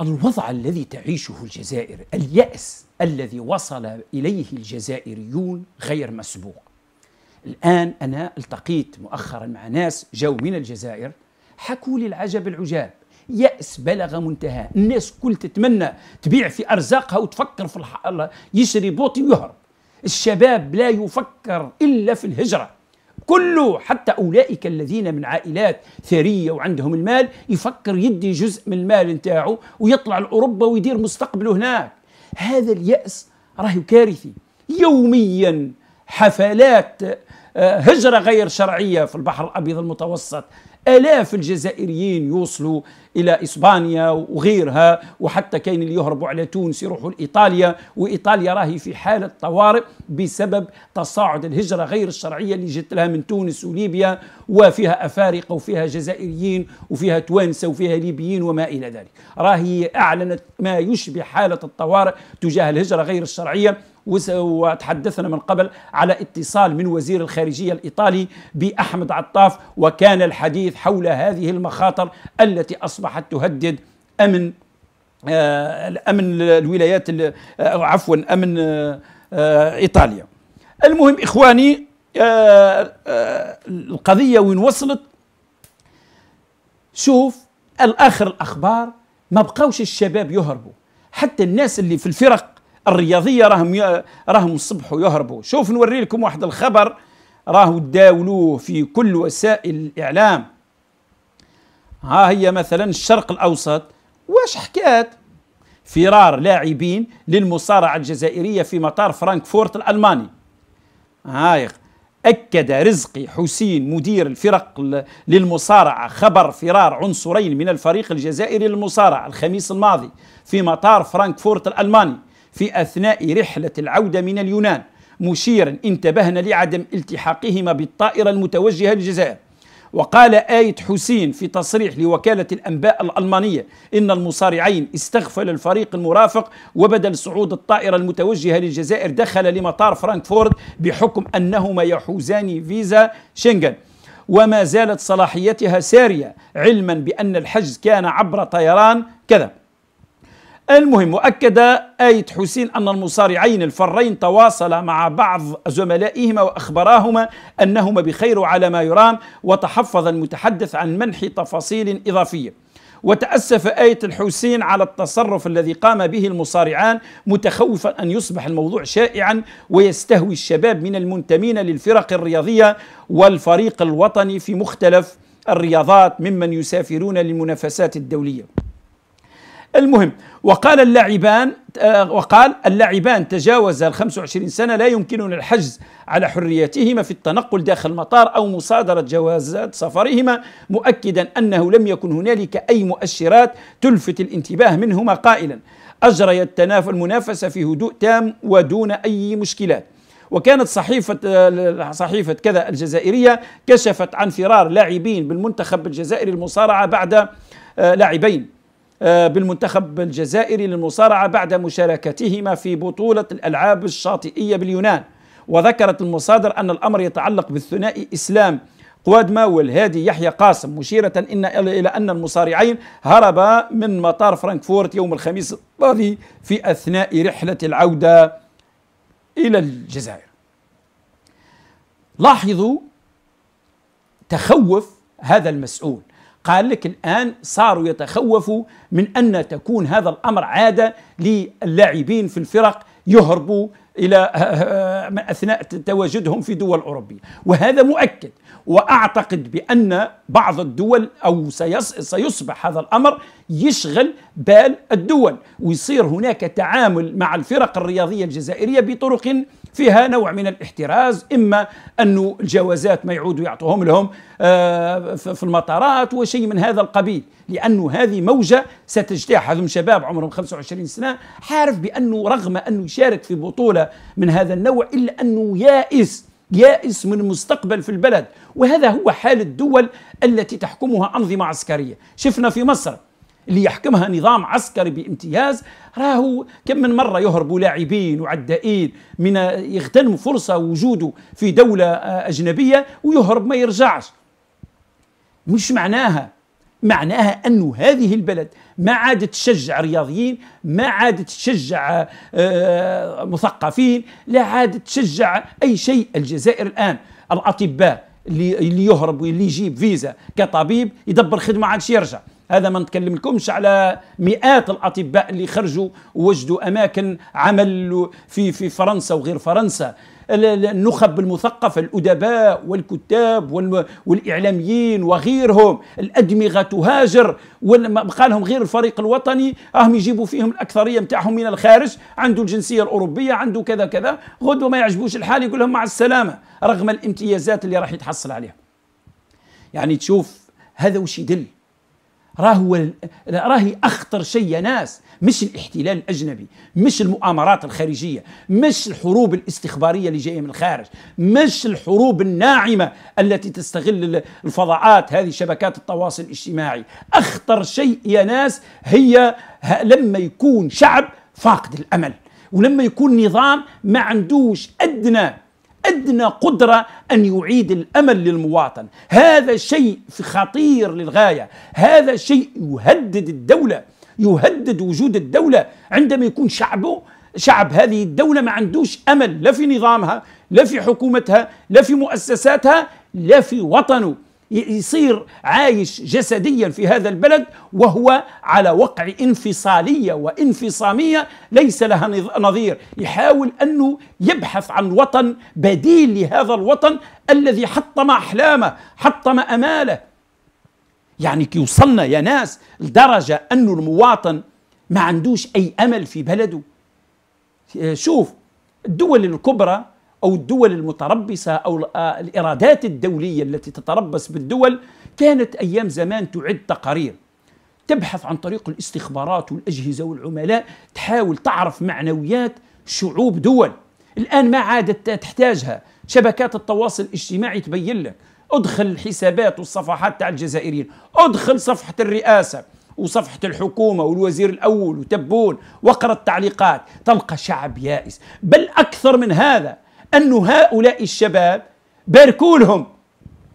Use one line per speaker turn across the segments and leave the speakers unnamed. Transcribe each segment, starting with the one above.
الوضع الذي تعيشه الجزائر اليأس الذي وصل إليه الجزائريون غير مسبوق الآن أنا التقيت مؤخرا مع ناس جاوا من الجزائر حكوا لي العجب العجاب يأس بلغ منتهى الناس كل تتمنى تبيع في أرزاقها وتفكر في الله يشري بوطي ويهرب الشباب لا يفكر إلا في الهجرة كله حتى أولئك الذين من عائلات ثرية وعندهم المال يفكر يدي جزء من المال نتاعه ويطلع لأوروبا ويدير مستقبله هناك هذا اليأس راه كارثي يوميا حفلات آه، هجرة غير شرعية في البحر الأبيض المتوسط آلاف الجزائريين يوصلوا إلى إسبانيا وغيرها وحتى كاين اللي يهربوا على تونس يروحوا لإيطاليا وإيطاليا راهي في حالة طوارئ بسبب تصاعد الهجرة غير الشرعية اللي جت لها من تونس وليبيا وفيها أفارقة وفيها جزائريين وفيها توانسة وفيها ليبيين وما إلى ذلك راهي أعلنت ما يشبه حالة الطوارئ تجاه الهجرة غير الشرعية وتحدثنا من قبل على اتصال من وزير الخارجية الإيطالي بأحمد عطاف وكان الحديث حول هذه المخاطر التي أصبحت تهدد أمن آه، أمن الولايات آه، عفوا أمن آه، إيطاليا المهم إخواني القضية وين وصلت شوف الآخر الأخبار ما بقاوش الشباب يهربوا حتى الناس اللي في الفرق الرياضيه راهم راهم صبحوا يهربوا شوف نوري لكم واحد الخبر راهو داولوه في كل وسائل الاعلام ها هي مثلا الشرق الاوسط واش حكات فرار لاعبين للمصارعه الجزائريه في مطار فرانكفورت الالماني هاي أكد رزقي حسين مدير الفرق للمصارعة خبر فرار عنصرين من الفريق الجزائري للمصارعة الخميس الماضي في مطار فرانكفورت الألماني في أثناء رحلة العودة من اليونان مشيرا انتبهنا لعدم التحاقهما بالطائرة المتوجهة للجزائر وقال آية حسين في تصريح لوكالة الأنباء الألمانية إن المصارعين استغفل الفريق المرافق وبدل صعود الطائرة المتوجهة للجزائر دخل لمطار فرانكفورت بحكم أنهما يحوزان فيزا شنغن وما زالت صلاحيتها سارية علما بأن الحجز كان عبر طيران كذا المهم وأكد آية حسين أن المصارعين الفرين تواصلا مع بعض زملائهما وأخبراهما أنهما بخير على ما يرام وتحفظ المتحدث عن منح تفاصيل إضافية وتأسف آية الحسين على التصرف الذي قام به المصارعان متخوفا أن يصبح الموضوع شائعا ويستهوي الشباب من المنتمين للفرق الرياضية والفريق الوطني في مختلف الرياضات ممن يسافرون للمنافسات الدولية المهم وقال اللاعبان آه، وقال اللاعبان تجاوز ال 25 سنة لا يمكننا الحجز على حريتهما في التنقل داخل المطار أو مصادرة جوازات سفرهما مؤكدا أنه لم يكن هنالك أي مؤشرات تلفت الانتباه منهما قائلا أجري المنافسة في هدوء تام ودون أي مشكلات وكانت صحيفة آه، صحيفة كذا الجزائرية كشفت عن فرار لاعبين بالمنتخب الجزائري المصارعة بعد آه، لاعبين آه، بالمنتخب الجزائري للمصارعة بعد مشاركتهما في بطولة الألعاب الشاطئية باليونان وذكرت المصادر أن الأمر يتعلق بالثنائي إسلام قوادما والهادي يحيى قاسم مشيرة إن إلى أن المصارعين هربا من مطار فرانكفورت يوم الخميس الماضي في أثناء رحلة العودة إلى الجزائر لاحظوا تخوف هذا المسؤول قال لك الآن صاروا يتخوفوا من أن تكون هذا الأمر عادة للاعبين في الفرق يهربوا إلى آه، آه، آه، اثناء تواجدهم في دول اوروبيه وهذا مؤكد واعتقد بان بعض الدول او سيصبح هذا الامر يشغل بال الدول ويصير هناك تعامل مع الفرق الرياضيه الجزائريه بطرق فيها نوع من الاحتراز اما انه الجوازات ما يعودوا يعطوهم لهم آه، في المطارات وشيء من هذا القبيل لانه هذه موجه ستجتاح هذم شباب عمرهم 25 سنه حارف بانه رغم انه يشارك في بطوله من هذا النوع إلا أنه يائس يائس من المستقبل في البلد وهذا هو حال الدول التي تحكمها أنظمة عسكرية شفنا في مصر اللي يحكمها نظام عسكري بامتياز راهو كم من مرة يهربوا لاعبين وعدائين من يغتنم فرصة وجوده في دولة أجنبية ويهرب ما يرجعش مش معناها معناها أن هذه البلد ما عادت تشجع رياضيين ما عادت تشجع آه، مثقفين لا عادت تشجع أي شيء الجزائر الآن الأطباء اللي يهرب واللي يجيب فيزا كطبيب يدبر خدمة عادش يرجع هذا ما نتكلمكمش على مئات الاطباء اللي خرجوا ووجدوا اماكن عمل في في فرنسا وغير فرنسا النخب المثقفة الأدباء والكتاب والإعلاميين وغيرهم الأدمغة تهاجر لهم غير الفريق الوطني راهم يجيبوا فيهم الأكثرية نتاعهم من الخارج عنده الجنسية الأوروبية عنده كذا كذا غدوا ما يعجبوش الحال يقول لهم مع السلامة رغم الامتيازات اللي راح يتحصل عليها يعني تشوف هذا وش يدل راه هو راهي اخطر شيء يا ناس مش الاحتلال الاجنبي مش المؤامرات الخارجيه مش الحروب الاستخباريه اللي جايه من الخارج مش الحروب الناعمه التي تستغل الفضاءات هذه شبكات التواصل الاجتماعي اخطر شيء يا ناس هي لما يكون شعب فاقد الامل ولما يكون نظام ما عندوش ادنى ادنى قدره ان يعيد الامل للمواطن هذا شيء خطير للغايه هذا شيء يهدد الدوله يهدد وجود الدوله عندما يكون شعبه شعب هذه الدولة ما عندوش أمل لا في نظامها لا في حكومتها لا في مؤسساتها لا في وطنه يصير عايش جسديا في هذا البلد وهو على وقع انفصالية وانفصامية ليس لها نظير يحاول أنه يبحث عن وطن بديل لهذا الوطن الذي حطم أحلامه حطم أماله يعني كي وصلنا يا ناس لدرجة أنه المواطن ما عندوش أي أمل في بلده شوف الدول الكبرى أو الدول المتربصة أو آه، الإرادات الدولية التي تتربص بالدول كانت أيام زمان تعد تقارير تبحث عن طريق الاستخبارات والأجهزة والعملاء تحاول تعرف معنويات شعوب دول الآن ما عادت تحتاجها شبكات التواصل الاجتماعي تبين لك ادخل الحسابات والصفحات تاع الجزائريين ادخل صفحة الرئاسة وصفحة الحكومة والوزير الأول وتبون واقرأ التعليقات تلقى شعب يائس بل أكثر من هذا أن هؤلاء الشباب باركوا لهم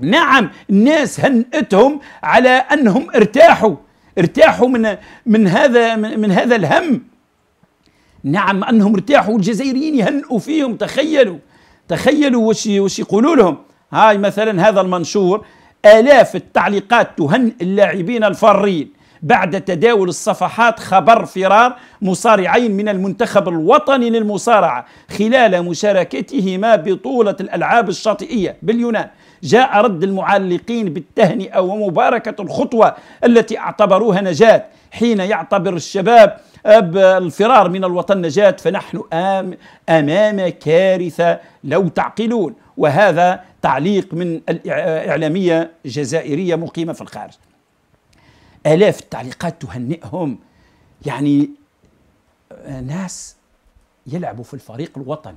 نعم الناس هنئتهم على أنهم ارتاحوا ارتاحوا من من هذا من, من هذا الهم نعم أنهم ارتاحوا الجزائريين يهنئوا فيهم تخيلوا تخيلوا وش وش يقولوا لهم هاي مثلا هذا المنشور آلاف التعليقات تهنئ اللاعبين الفارين بعد تداول الصفحات خبر فرار مصارعين من المنتخب الوطني للمصارعة خلال مشاركتهما بطولة الألعاب الشاطئية باليونان جاء رد المعلقين بالتهنئة ومباركة الخطوة التي اعتبروها نجاة حين يعتبر الشباب الفرار من الوطن نجاة فنحن آم أمام كارثة لو تعقلون وهذا تعليق من الإعلامية جزائرية مقيمة في الخارج آلاف التعليقات تهنئهم يعني آه، ناس يلعبوا في الفريق الوطني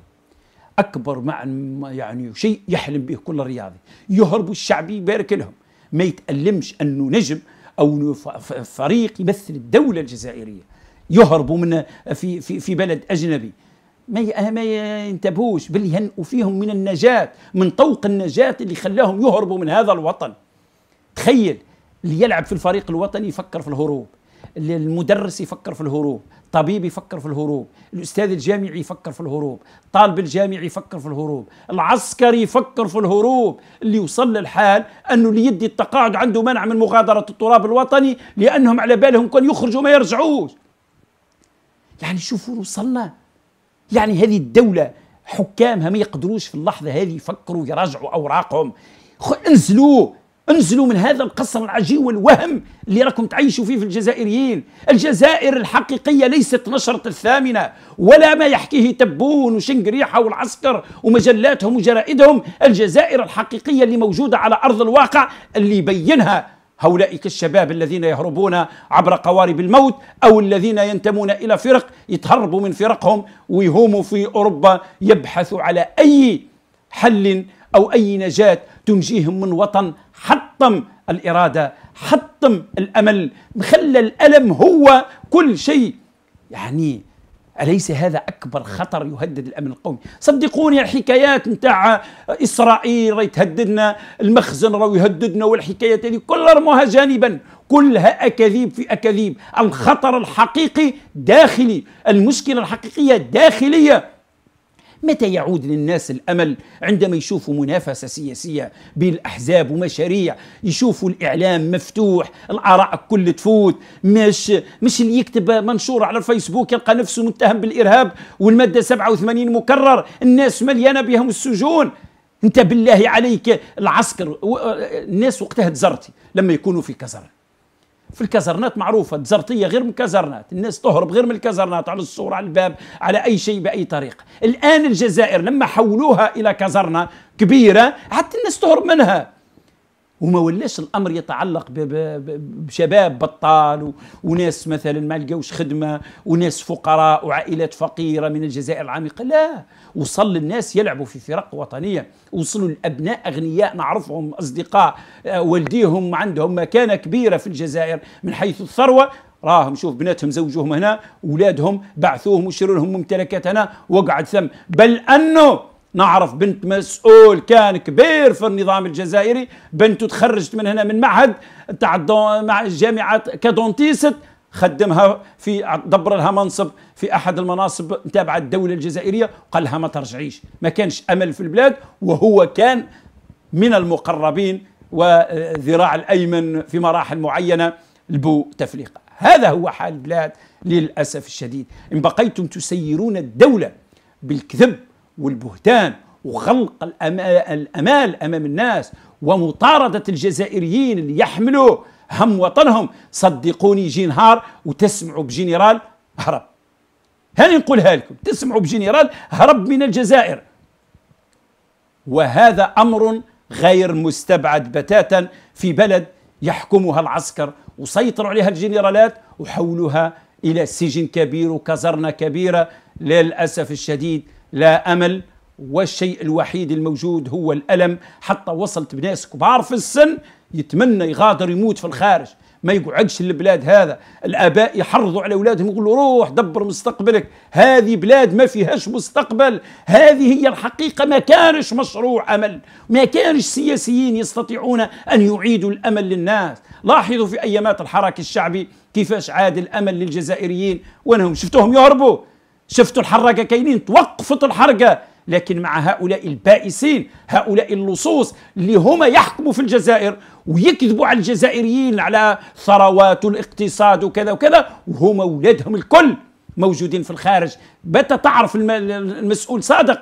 اكبر مع يعني شيء يحلم به كل رياضي يهربوا الشعبي يبارك لهم ما يتألمش انه نجم او فريق يمثل الدوله الجزائريه يهربوا من آه، في في في بلد اجنبي ما آه، ما ينتبهوش بل يهنئوا فيهم من النجاه من طوق النجاه اللي خلاهم يهربوا من هذا الوطن تخيل اللي يلعب في الفريق الوطني يفكر في الهروب المدرس يفكر في الهروب طبيب يفكر في الهروب الأستاذ الجامعي يفكر في الهروب طالب الجامعي يفكر في الهروب العسكري يفكر في الهروب اللي وصل للحال أنه اللي يدي التقاعد عنده منع من مغادرة التراب الوطني لأنهم على بالهم كان يخرجوا ما يرجعوش يعني شوفوا وصلنا يعني هذه الدولة حكامها ما يقدروش في اللحظة هذه يفكروا يراجعوا أوراقهم انزلوا انزلوا من هذا القصر العجيب والوهم اللي راكم تعيشوا فيه في الجزائريين الجزائر الحقيقية ليست نشرة الثامنة ولا ما يحكيه تبون وشنقريحة والعسكر ومجلاتهم وجرائدهم الجزائر الحقيقية اللي موجودة على أرض الواقع اللي يبينها هؤلاء الشباب الذين يهربون عبر قوارب الموت أو الذين ينتمون إلى فرق يتهربوا من فرقهم ويهوموا في أوروبا يبحثوا على أي حل أو أي نجاة تنجيهم من وطن حطم الإرادة حطم الأمل خلى الألم هو كل شيء يعني أليس هذا أكبر خطر يهدد الأمن القومي صدقوني الحكايات نتاع إسرائيل راهي تهددنا المخزن راهو يهددنا والحكايات هذه كلها رموها جانبا كلها أكاذيب في أكاذيب الخطر الحقيقي داخلي المشكلة الحقيقية داخلية متى يعود للناس الأمل عندما يشوفوا منافسة سياسية بين الأحزاب ومشاريع يشوفوا الإعلام مفتوح الآراء كل تفوت مش مش اللي يكتب منشور على الفيسبوك يلقى نفسه متهم بالإرهاب والمادة 87 مكرر الناس مليانة بهم السجون انت بالله عليك العسكر الناس وقتها تزرتي لما يكونوا في كزر في الكازرنات معروفه الدزرطيه غير من الكازرنات الناس تهرب غير من الكازرنات على السور على الباب على اي شيء باي طريقه الان الجزائر لما حولوها الى كازرنه كبيره حتى الناس تهرب منها وما ولاش الامر يتعلق بشباب بطال وناس مثلا ما لقاوش خدمه وناس فقراء وعائلات فقيره من الجزائر العميقه لا وصل الناس يلعبوا في فرق وطنيه وصلوا الابناء اغنياء نعرفهم اصدقاء آه، والديهم عندهم مكانه كبيره في الجزائر من حيث الثروه راهم شوف بناتهم زوجوهم هنا اولادهم بعثوهم وشروا لهم ممتلكات هنا وقعد ثم بل انه نعرف بنت مسؤول كان كبير في النظام الجزائري بنته تخرجت من هنا من معهد تاع مع جامعه كادونتيست خدمها في دبر لها منصب في احد المناصب تابعه الدوله الجزائريه وقال لها ما ترجعيش ما كانش امل في البلاد وهو كان من المقربين وذراع الايمن في مراحل معينه لبو تفليق هذا هو حال البلاد للاسف الشديد ان بقيتم تسيرون الدوله بالكذب والبهتان وغلق الامال امام الناس ومطارده الجزائريين اللي يحملوا هم وطنهم صدقوني يجي نهار وتسمعوا بجنرال هرب هاني نقولها لكم تسمعوا بجنرال هرب من الجزائر وهذا امر غير مستبعد بتاتا في بلد يحكمها العسكر وسيطروا عليها الجنرالات وحولوها الى سجن كبير وكزرنا كبيره للاسف الشديد لا أمل والشيء الوحيد الموجود هو الألم حتى وصلت بناس كبار في السن يتمنى يغادر يموت في الخارج ما يقعدش للبلاد هذا الآباء يحرضوا على أولادهم يقولوا روح دبر مستقبلك هذه بلاد ما فيهاش مستقبل هذه هي الحقيقة ما كانش مشروع أمل ما كانش سياسيين يستطيعون أن يعيدوا الأمل للناس لاحظوا في أيامات الحراك الشعبي كيفاش عاد الأمل للجزائريين وانهم شفتوهم يهربوا شفتوا الحرقة كاينين توقفت الحرقة لكن مع هؤلاء البائسين هؤلاء اللصوص اللي هما يحكموا في الجزائر ويكذبوا على الجزائريين على ثروات الاقتصاد وكذا وكذا وهما ولادهم الكل موجودين في الخارج متى تعرف المسؤول صادق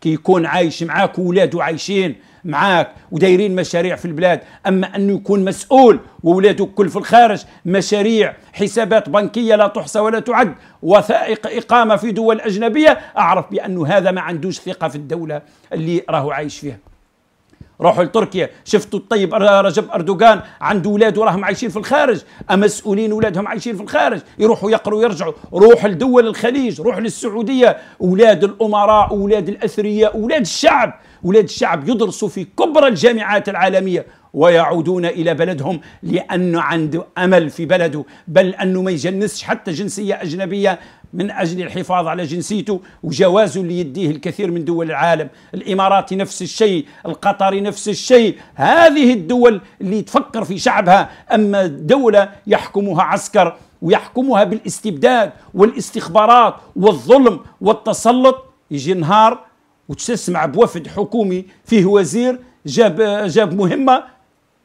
كي يكون عايش معاك وولاده عايشين معاك ودايرين مشاريع في البلاد اما انه يكون مسؤول وولاده كل في الخارج مشاريع حسابات بنكيه لا تحصى ولا تعد وثائق اقامه في دول اجنبيه اعرف بانه هذا ما عندوش ثقه في الدوله اللي راهو عايش فيها روحوا لتركيا شفتوا الطيب رجب اردوغان عنده اولاده وراهم عايشين في الخارج مسؤولين اولادهم عايشين في الخارج يروحوا يقروا يرجعوا روح لدول الخليج روح للسعوديه اولاد الامراء اولاد الاثرياء اولاد الشعب اولاد الشعب يدرسوا في كبرى الجامعات العالميه ويعودون الى بلدهم لانه عنده امل في بلده بل انه ما يجنسش حتى جنسيه اجنبيه من أجل الحفاظ على جنسيته وجوازه اللي يديه الكثير من دول العالم الإماراتي نفس الشيء القطري نفس الشيء هذه الدول اللي تفكر في شعبها أما دولة يحكمها عسكر ويحكمها بالاستبداد والاستخبارات والظلم والتسلط يجي نهار وتسمع بوفد حكومي فيه وزير جاب جاب مهمه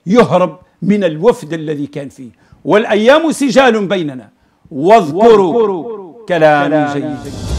يهرب من الوفد الذي كان فيه والايام سجال بيننا واذكروا, واذكروا كلام جيد